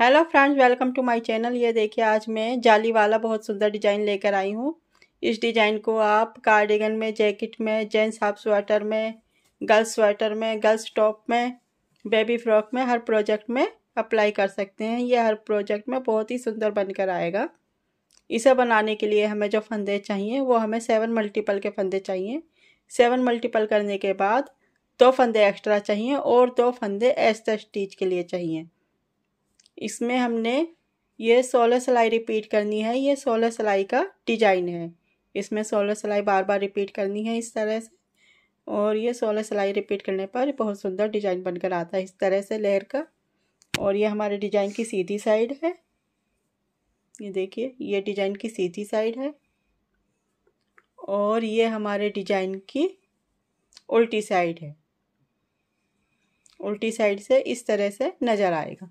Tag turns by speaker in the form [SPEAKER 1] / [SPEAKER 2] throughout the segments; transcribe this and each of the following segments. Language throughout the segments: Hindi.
[SPEAKER 1] hello friends welcome to my channel ये देखिए आज मैं जाली वाला बहुत सुंदर डिजाइन लेकर आई हूँ इस डिजाइन को आप कार्डिगन में जैकेट में जेंट्स हाफ स्वेटर में गर्ल्स स्वेटर में गर्ल्स टॉप में बेबी फ्रॉक में हर प्रोजेक्ट में अप्लाई कर सकते हैं ये हर प्रोजेक्ट में बहुत ही सुंदर बनकर आएगा इसे बनाने के लिए हमें जो फंदे चाहिए वो हमें सेवन मल्टीपल के फंदे चाहिए सेवन मल्टीपल करने के बाद दो फंदे एक्स्ट्रा चाहिए और दो फंदे एस्ट स्टिच के लिए चाहिए इसमें हमने ये सोलह सिलाई रिपीट करनी है ये सोलह सिलाई का डिजाइन है इसमें सोलह सिलाई बार बार रिपीट करनी है इस तरह से और ये सोलह सिलाई रिपीट करने पर बहुत सुंदर डिजाइन बनकर आता है इस तरह से लहर का और ये हमारे डिजाइन की सीधी साइड है ये देखिए ये डिजाइन की सीधी साइड है और ये हमारे डिजाइन की उल्टी साइड है उल्टी साइड से इस तरह से नज़र आएगा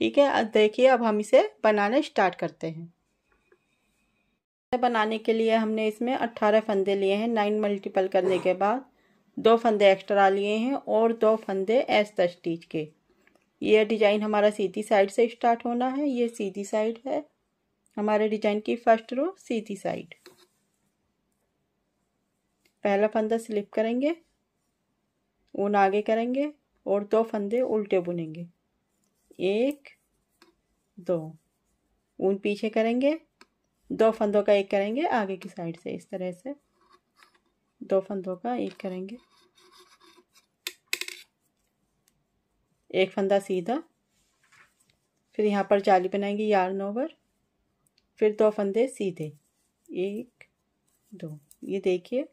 [SPEAKER 1] ठीक है अब देखिए अब हम इसे बनाना स्टार्ट करते हैं बनाने के लिए हमने इसमें अट्ठारह फंदे लिए हैं नाइन मल्टीपल करने के बाद दो फंदे एक्स्ट्रा लिए हैं और दो फंदे एस्तर स्टिच के ये डिजाइन हमारा सीधी साइड से स्टार्ट होना है ये सीधी साइड है हमारे डिजाइन की फर्स्ट रो सीधी साइड पहला फंदा स्लिप करेंगे ऊन आगे करेंगे और दो फंदे उल्टे बुनेंगे एक दो ऊन पीछे करेंगे दो फंदों का एक करेंगे आगे की साइड से इस तरह से दो फंदों का एक करेंगे एक फंदा सीधा फिर यहाँ पर जाली बनाएंगे यार्न ओवर फिर दो फंदे सीधे एक दो ये देखिए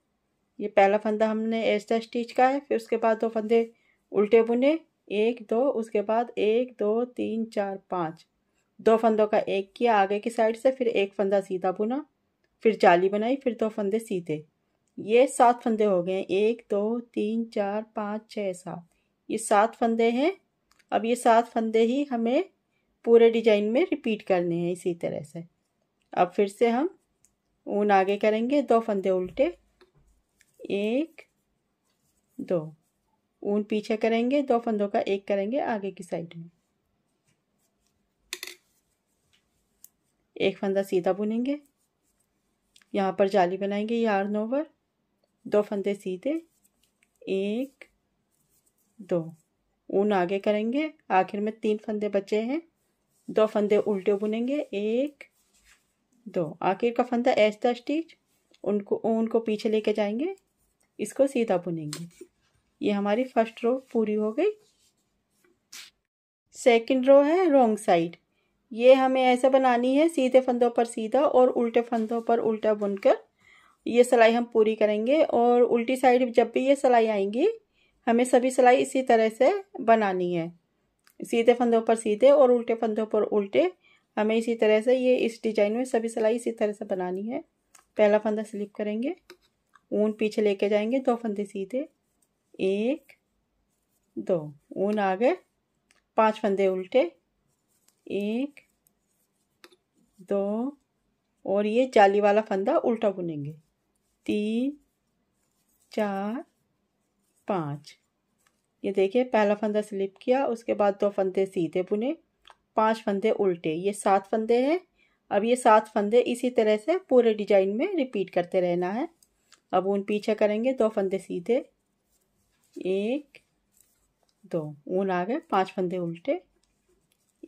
[SPEAKER 1] ये पहला फंदा हमने एस्टा स्टिच का है फिर उसके बाद दो फंदे उल्टे बुने एक दो उसके बाद एक दो तीन चार पाँच दो फंदों का एक किया आगे की साइड से फिर एक फंदा सीधा बुना फिर जाली बनाई फिर दो फंदे सीधे ये सात फंदे हो गए एक दो तीन चार पाँच छः सात ये सात फंदे हैं अब ये सात फंदे ही हमें पूरे डिजाइन में रिपीट करने हैं इसी तरह से अब फिर से हम ऊन आगे करेंगे दो फंदे उल्टे एक दो ऊन पीछे करेंगे दो फंदों का एक करेंगे आगे की साइड में एक फंदा सीधा बुनेंगे यहाँ पर जाली बनाएंगे यार्न ओवर दो फंदे सीधे एक दो ऊन आगे करेंगे आखिर में तीन फंदे बचे हैं दो फंदे उल्टे बुनेंगे एक दो आखिर का फंदा ऐसा स्टिच उनको ऊन को पीछे लेके जाएंगे इसको सीधा बुनेंगे ये हमारी फर्स्ट रो पूरी हो गई सेकंड रो है रोंग साइड ये हमें ऐसा बनानी है सीधे फंदों पर सीधा और उल्टे फंदों पर उल्टा बुनकर ये सिलाई हम पूरी करेंगे और उल्टी साइड जब भी ये सिलाई आएंगी हमें सभी सिलाई इसी तरह से बनानी है सीधे फंदों पर सीधे और उल्टे फंदों पर उल्टे हमें इसी तरह से ये इस डिजाइन में सभी सिलाई इसी तरह से बनानी है पहला फंदा स्लिप करेंगे ऊन पीछे लेके जाएंगे दो फंदे सीधे एक दो ऊन आ गए पांच फंदे उल्टे एक दो और ये जाली वाला फंदा उल्टा बुनेंगे तीन चार पाँच ये देखिए पहला फंदा स्लिप किया उसके बाद दो फंदे सीधे बुने पांच फंदे उल्टे ये सात फंदे हैं अब ये सात फंदे इसी तरह से पूरे डिजाइन में रिपीट करते रहना है अब उन पीछे करेंगे दो फंदे सीधे एक दो ऊन आ गए पांच फंदे उल्टे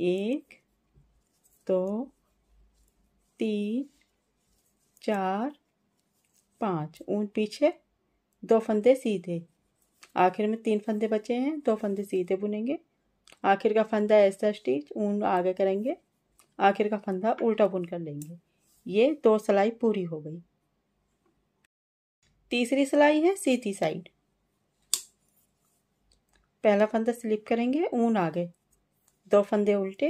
[SPEAKER 1] एक दो तीन चार पाँच ऊन पीछे दो फंदे सीधे आखिर में तीन फंदे बचे हैं दो फंदे सीधे बुनेंगे आखिर का फंदा ऐसा स्टिच ऊन आगे करेंगे आखिर का फंदा उल्टा बुन कर लेंगे ये दो सिलाई पूरी हो गई तीसरी सिलाई है सीधी साइड पहला फंदा स्लिप करेंगे ऊन आगे दो फंदे उल्टे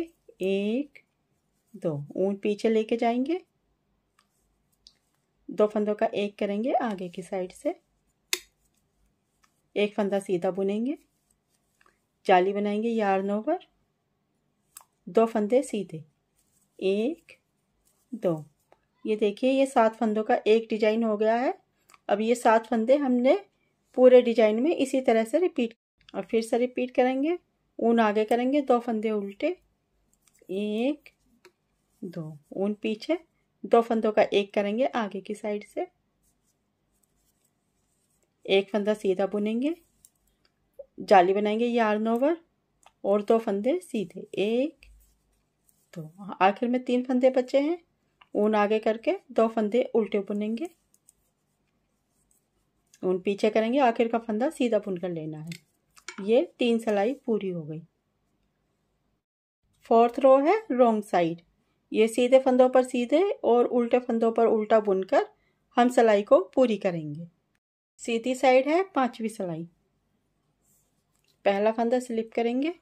[SPEAKER 1] एक दो ऊन पीछे लेके जाएंगे दो फंदों का एक करेंगे आगे की साइड से एक फंदा सीधा बुनेंगे जाली बनाएंगे यार्न ओवर दो फंदे सीधे एक दो ये देखिए ये सात फंदों का एक डिजाइन हो गया है अब ये सात फंदे हमने पूरे डिजाइन में इसी तरह से रिपीट और फिर से रिपीट करेंगे ऊन आगे करेंगे दो फंदे उल्टे एक दो ऊन पीछे दो फंदों का एक करेंगे आगे की साइड से एक फंदा सीधा बुनेंगे जाली बनाएंगे यार्न ओवर और दो फंदे सीधे एक दो आखिर में तीन फंदे बचे हैं ऊन आगे करके दो फंदे उल्टे बुनेंगे ऊन पीछे करेंगे आखिर का फंदा सीधा बुन कर लेना है ये तीन सिलाई पूरी हो गई फोर्थ रो है रोंग साइड ये सीधे फंदों पर सीधे और उल्टे फंदों पर उल्टा बुनकर हम सिलाई को पूरी करेंगे सीधी साइड है पांचवी सिलाई पहला फंदा स्लिप करेंगे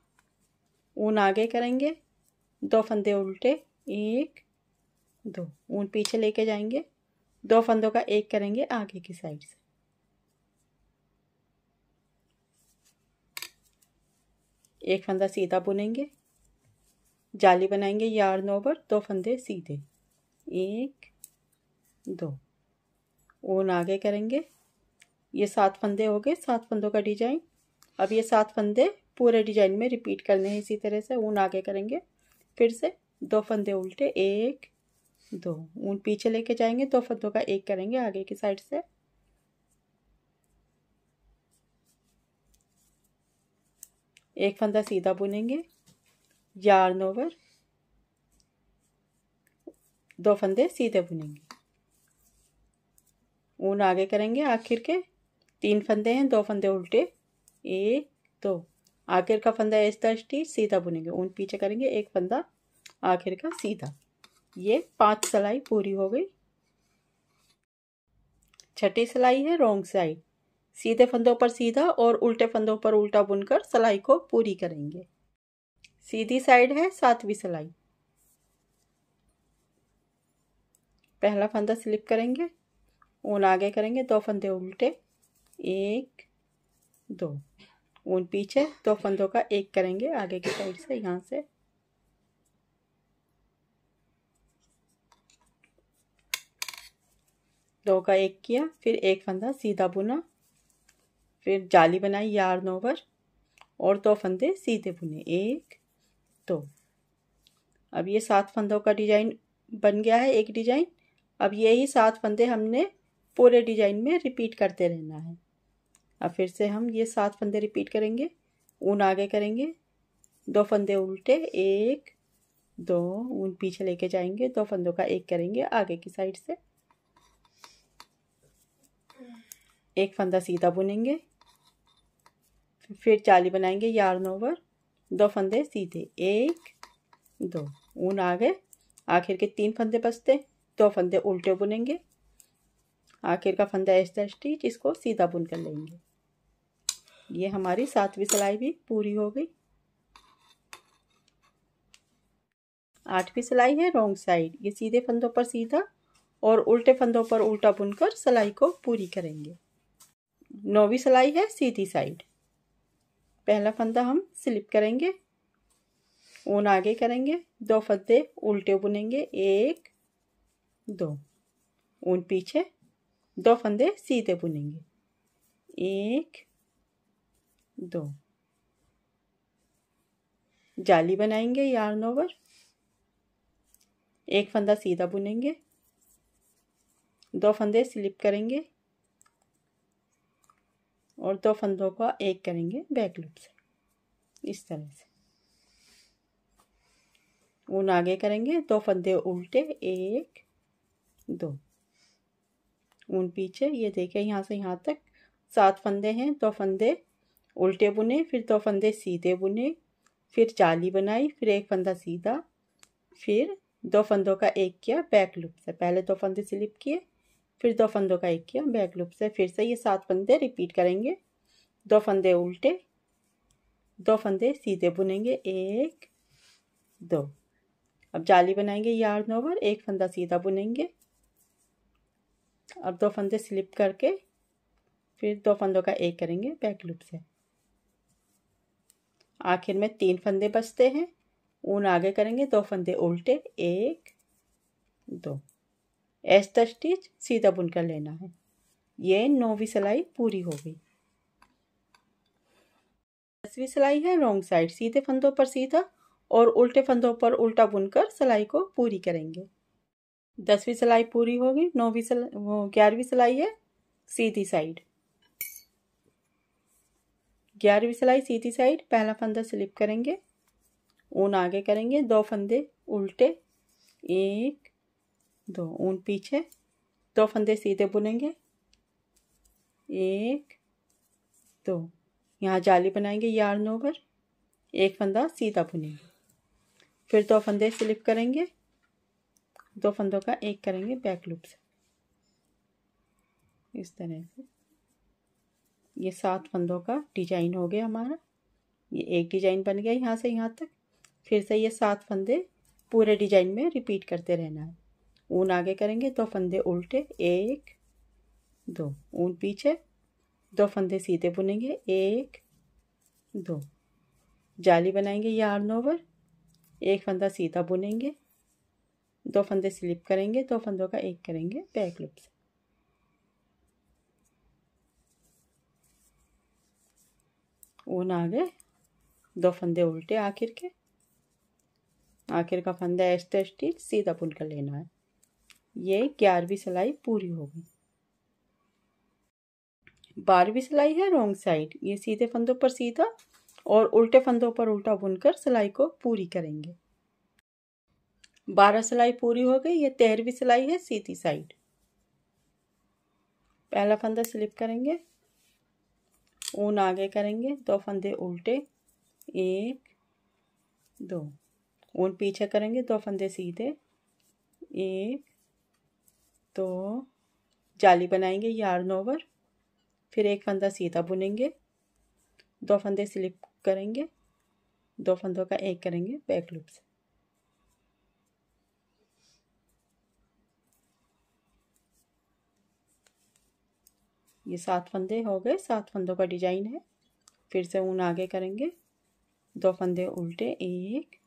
[SPEAKER 1] ऊन आगे करेंगे दो फंदे उल्टे एक दो ऊन पीछे लेके जाएंगे दो फंदों का एक करेंगे आगे की साइड से एक फंदा सीधा बुनेंगे जाली बनाएंगे यार्न ओवर दो फंदे सीधे एक दो ऊन आगे करेंगे ये सात फंदे हो गए सात फंदों का डिजाइन अब ये सात फंदे पूरे डिजाइन में रिपीट करने हैं इसी तरह से ऊन आगे करेंगे फिर से दो फंदे उल्टे एक दो ऊन पीछे लेके जाएंगे दो फंदों का एक करेंगे आगे की साइड से एक फंदा सीधा बुनेंगे यार्न ओवर दो फंदे सीधे बुनेंगे ऊन आगे करेंगे आखिर के तीन फंदे हैं दो फंदे उल्टे एक दो आखिर का फंदा इस तरह स्टीच सीधा बुनेंगे ऊन पीछे करेंगे एक फंदा आखिर का सीधा ये पांच सिलाई पूरी हो गई छठी सिलाई है रोंग साइड सीधे फंदों पर सीधा और उल्टे फंदों पर उल्टा बुनकर सिलाई को पूरी करेंगे सीधी साइड है सातवीं सिलाई पहला फंदा स्लिप करेंगे ऊन आगे करेंगे दो फंदे उल्टे एक दो ऊन पीछे दो फंदों का एक करेंगे आगे की साइड से यहाँ से दो का एक किया फिर एक फंदा सीधा बुना फिर जाली बनाई यार्न ओवर और दो फंदे सीधे बुने एक दो अब ये सात फंदों का डिजाइन बन गया है एक डिजाइन अब यही सात फंदे हमने पूरे डिजाइन में रिपीट करते रहना है अब फिर से हम ये सात फंदे रिपीट करेंगे ऊन आगे करेंगे दो फंदे उल्टे एक दो ऊन पीछे लेके जाएंगे दो फंदों का एक करेंगे आगे की साइड से एक फंदा सीधा बुनेंगे फिर चाली बनाएंगे यार्न ओवर दो फंदे सीधे एक दो ऊन आ गए आखिर के तीन फंदे बसते दो फंदे उल्टे बुनेंगे आखिर का फंदा ऐसा स्टीच इसको सीधा बुन कर लेंगे ये हमारी सातवीं सिलाई भी पूरी हो गई आठवीं सिलाई है रोंग साइड ये सीधे फंदों पर सीधा और उल्टे फंदों पर उल्टा बुनकर सिलाई को पूरी करेंगे नौवीं सिलाई है सीधी साइड पहला फंदा हम स्लिप करेंगे ऊन आगे करेंगे दो फंदे उल्टे बुनेंगे एक दो ऊन पीछे दो फंदे सीधे बुनेंगे एक दो जाली बनाएंगे यार्न ओवर एक फंदा सीधा बुनेंगे दो फंदे स्लिप करेंगे और दो फंदों का एक करेंगे बैक लूप से इस तरह से ऊन आगे करेंगे दो फंदे उल्टे एक दो ऊन पीछे ये देखें यहाँ से यहाँ तक सात फंदे हैं दो फंदे उल्टे बुने फिर दो फंदे सीधे बुने फिर चाली बनाई फिर एक फंदा सीधा फिर दो फंदों का एक किया बैक लूप से पहले दो फंदे स्लिप किए फिर दो फंदों का एक किया बैक लूप से फिर से ये सात फंदे रिपीट करेंगे दो फंदे उल्टे दो फंदे सीधे बुनेंगे एक दो अब जाली बनाएंगे यार्न ओवर एक फंदा सीधा बुनेंगे अब दो फंदे स्लिप करके फिर दो फंदों का एक करेंगे बैक लूप से आखिर में तीन फंदे बचते हैं ऊन आगे करेंगे दो फंदे उल्टे एक दो ऐसा स्टिच सीधा बुनकर लेना है ये नौवीं सिलाई पूरी हो गई दसवीं सिलाई है रॉन्ग साइड सीधे फंदों पर सीधा और उल्टे फंदों पर उल्टा बुनकर सिलाई को पूरी करेंगे दसवीं सिलाई पूरी होगी नौवीं सिलाई ग्यारहवीं सिलाई है सीधी साइड ग्यारहवीं सिलाई सीधी साइड पहला फंदा स्लिप करेंगे ऊन आगे करेंगे दो फंदे उल्टे एक दो ऊन पीछे दो फंदे सीधे बुनेंगे एक दो यहाँ जाली बनाएंगे यार्न ओवर एक फंदा सीधा बुनेंगे फिर दो फंदे स्लिप करेंगे दो फंदों का एक करेंगे बैक लूप से इस तरह से ये सात फंदों का डिजाइन हो गया हमारा ये एक डिजाइन बन गया यहाँ से यहाँ तक फिर से ये सात फंदे पूरे डिजाइन में रिपीट करते रहना है ऊन आगे करेंगे दो फंदे उल्टे एक दो ऊन पीछे दो फंदे सीधे बुनेंगे एक दो जाली बनाएंगे यार्न ओवर एक फंदा सीधा बुनेंगे दो फंदे स्लिप करेंगे दो फंदों का एक करेंगे बैक लूप से ऊन आ गए दो फंदे उल्टे आखिर के आखिर का फंदा एस्टेस्टी सीधा बुन कर लेना है ये ग्यारहवीं सिलाई पूरी होगी बारहवीं सिलाई है रोंग साइड ये सीधे फंदों पर सीधा और उल्टे फंदों पर उल्टा बुनकर सिलाई को पूरी करेंगे बारह सिलाई पूरी हो गई ये तेरहवीं सिलाई है सीधी साइड पहला फंदा स्लिप करेंगे ऊन आगे करेंगे दो फंदे उल्टे एक दो ऊन पीछे करेंगे दो फंदे सीधे एक तो जाली बनाएंगे यार्न ओवर फिर एक फंदा सीधा बुनेंगे दो फंदे स्लिप करेंगे दो फंदों का एक करेंगे बैक लूप से ये सात फंदे हो गए सात फंदों का डिजाइन है फिर से ऊन आगे करेंगे दो फंदे उल्टे एक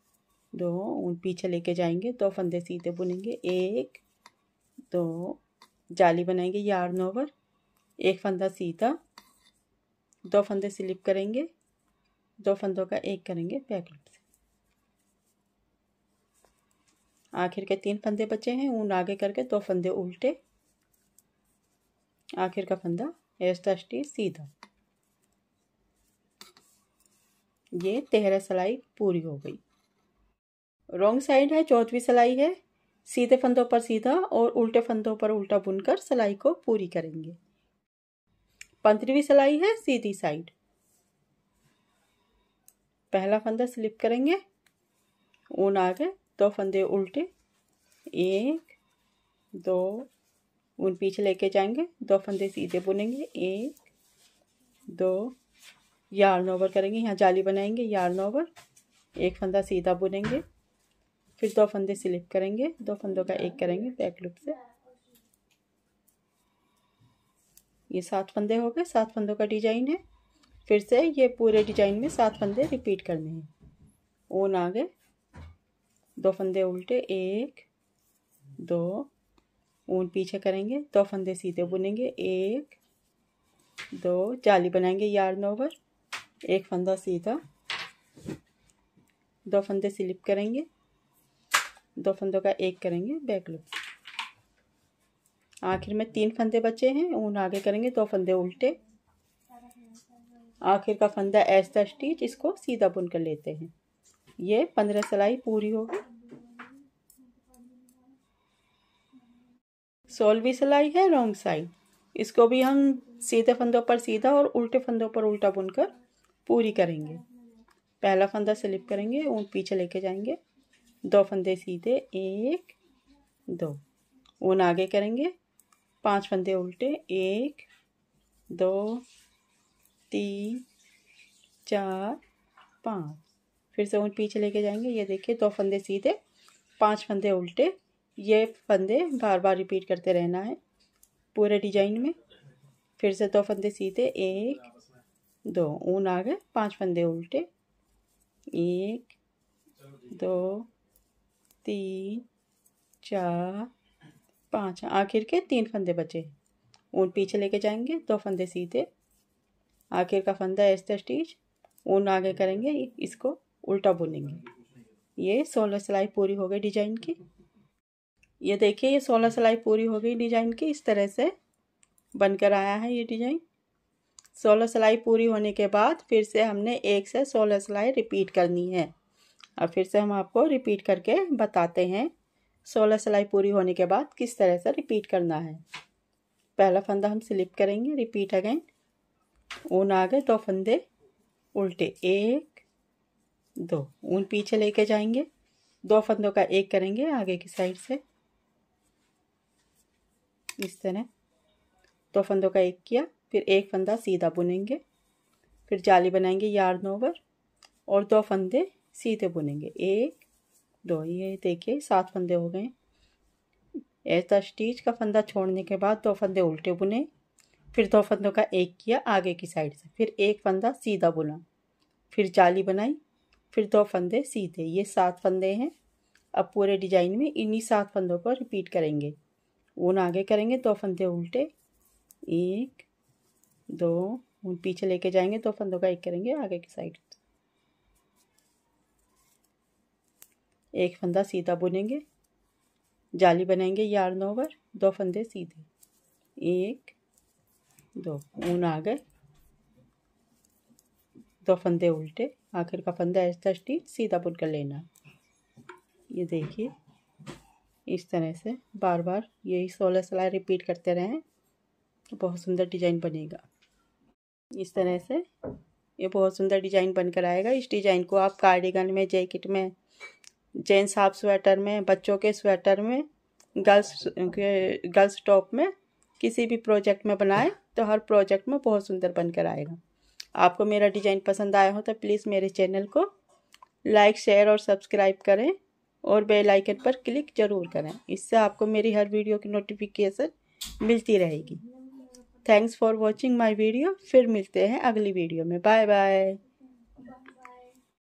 [SPEAKER 1] दो ऊन पीछे लेके जाएंगे दो फंदे सीधे बुनेंगे एक तो जाली बनाएंगे यार नोवर ओवर एक फंदा सीधा दो फंदे स्लिप करेंगे दो फंदों का एक करेंगे बैक लूप से आखिर के तीन फंदे बचे हैं ऊन आगे करके दो फंदे उल्टे आखिर का फंदा एस्टा सीधा ये तेरह सलाई पूरी हो गई रॉन्ग साइड है चौथवी सिलाई है सीधे फंदों पर सीधा और उल्टे फंदों पर उल्टा बुनकर सिलाई को पूरी करेंगे पंद्रहवीं सिलाई है सीधी साइड पहला फंदा स्लिप करेंगे ऊन आ गए दो फंदे उल्टे एक दो ऊन पीछे लेके जाएंगे दो फंदे सीधे बुनेंगे एक दो यार्न ओवर करेंगे यहाँ जाली बनाएंगे यार्न ओवर एक फंदा सीधा बुनेंगे फिर दो फंदे स्लिप करेंगे दो फंदों का एक करेंगे बैक लूप से ये सात फंदे हो गए सात फंदों का डिजाइन है फिर से ये पूरे डिजाइन में सात फंदे रिपीट करने हैं ऊन आ गए दो फंदे उल्टे एक दो ऊन पीछे करेंगे दो फंदे सीधे बुनेंगे एक दो जाली बनाएंगे यार्न ओवर एक फंदा सीधा दो फंदे स्लिप करेंगे दो फंदों का एक करेंगे बैक लूप आखिर में तीन फंदे बचे हैं ऊन आगे करेंगे दो फंदे उल्टे आखिर का फंदा ऐसा स्टीच इसको सीधा बुन कर लेते हैं ये पंद्रह सिलाई पूरी होगी सोलहवीं सिलाई है रॉन्ग साइड इसको भी हम सीधे फंदों पर सीधा और उल्टे फंदों पर उल्टा बुनकर पूरी करेंगे पहला फंदा स्लिप करेंगे ऊन पीछे लेके जाएंगे दो फंदे सीधे एक दो ऊन आगे करेंगे पांच फंदे उल्टे एक दो तीन चार पाँच फिर से ऊन पीछे लेके जाएंगे ये देखिए दो फंदे सीधे पांच फंदे उल्टे ये फंदे बार बार रिपीट करते रहना है पूरे डिजाइन में फिर से दो फंदे सीधे एक दो ऊन आ गए पांच फंदे उल्टे एक दो तीन चार पाँच आखिर के तीन फंदे बचे ऊन पीछे लेके जाएंगे दो फंदे सीधे आखिर का फंदा ऐसा स्टीच ऊन आगे करेंगे इसको उल्टा बुनेंगे ये सोलह सिलाई पूरी हो गई डिजाइन की ये देखिए ये सोलह सिलाई पूरी हो गई डिजाइन की इस तरह से बनकर आया है ये डिजाइन सोलह सिलाई पूरी होने के बाद फिर से हमने एक से सोलह सिलाई रिपीट करनी है अब फिर से हम आपको रिपीट करके बताते हैं सोलह सिलाई पूरी होने के बाद किस तरह से रिपीट करना है पहला फंदा हम स्लिप करेंगे रिपीट अगेन ऊन आ गए दो फंदे उल्टे एक दो ऊन पीछे लेके जाएंगे दो फंदों का एक करेंगे आगे की साइड से इस तरह दो फंदों का एक किया फिर एक फंदा सीधा बुनेंगे फिर जाली बनाएंगे यार्न ओवर और दो फंदे सीधे बुनेंगे एक दो ये देखिए सात फंदे हो गए ऐसा स्टीच का फंदा छोड़ने के बाद दो फंदे उल्टे बुने फिर दो फंदों का एक किया आगे की साइड से फिर एक फंदा सीधा बुना फिर जाली बनाई फिर दो फंदे सीधे ये सात फंदे हैं अब पूरे डिजाइन में इन्हीं सात फंदों को रिपीट करेंगे ऊन आगे करेंगे दो फंदे उल्टे एक दो ऊन पीछे लेके जाएंगे दो फंदों का एक करेंगे आगे की साइड एक फंदा सीधा बुनेंगे जाली बनाएंगे यार्न ओवर दो फंदे सीधे एक दो ऊन आ गए दो फंदे उल्टे आखिर का फंदा ऐसा स्टीच सीधा बुन कर लेना ये देखिए इस तरह से बार बार यही सोलह सिलाई रिपीट करते रहें तो बहुत सुंदर डिजाइन बनेगा इस तरह से ये बहुत सुंदर डिजाइन बनकर आएगा इस डिजाइन को आप कार्डिगन में जैकेट में जेंट्स हाफ स्वेटर में बच्चों के स्वेटर में गर्ल्स के गर्ल्स टॉप में किसी भी प्रोजेक्ट में बनाएं तो हर प्रोजेक्ट में बहुत सुंदर बनकर आएगा आपको मेरा डिज़ाइन पसंद आया हो तो प्लीज़ मेरे चैनल को लाइक शेयर और सब्सक्राइब करें और बेल आइकन पर क्लिक ज़रूर करें इससे आपको मेरी हर वीडियो की नोटिफिकेशन मिलती रहेगी thanks for watching my video फिर मिलते हैं अगली वीडियो में बाय बाय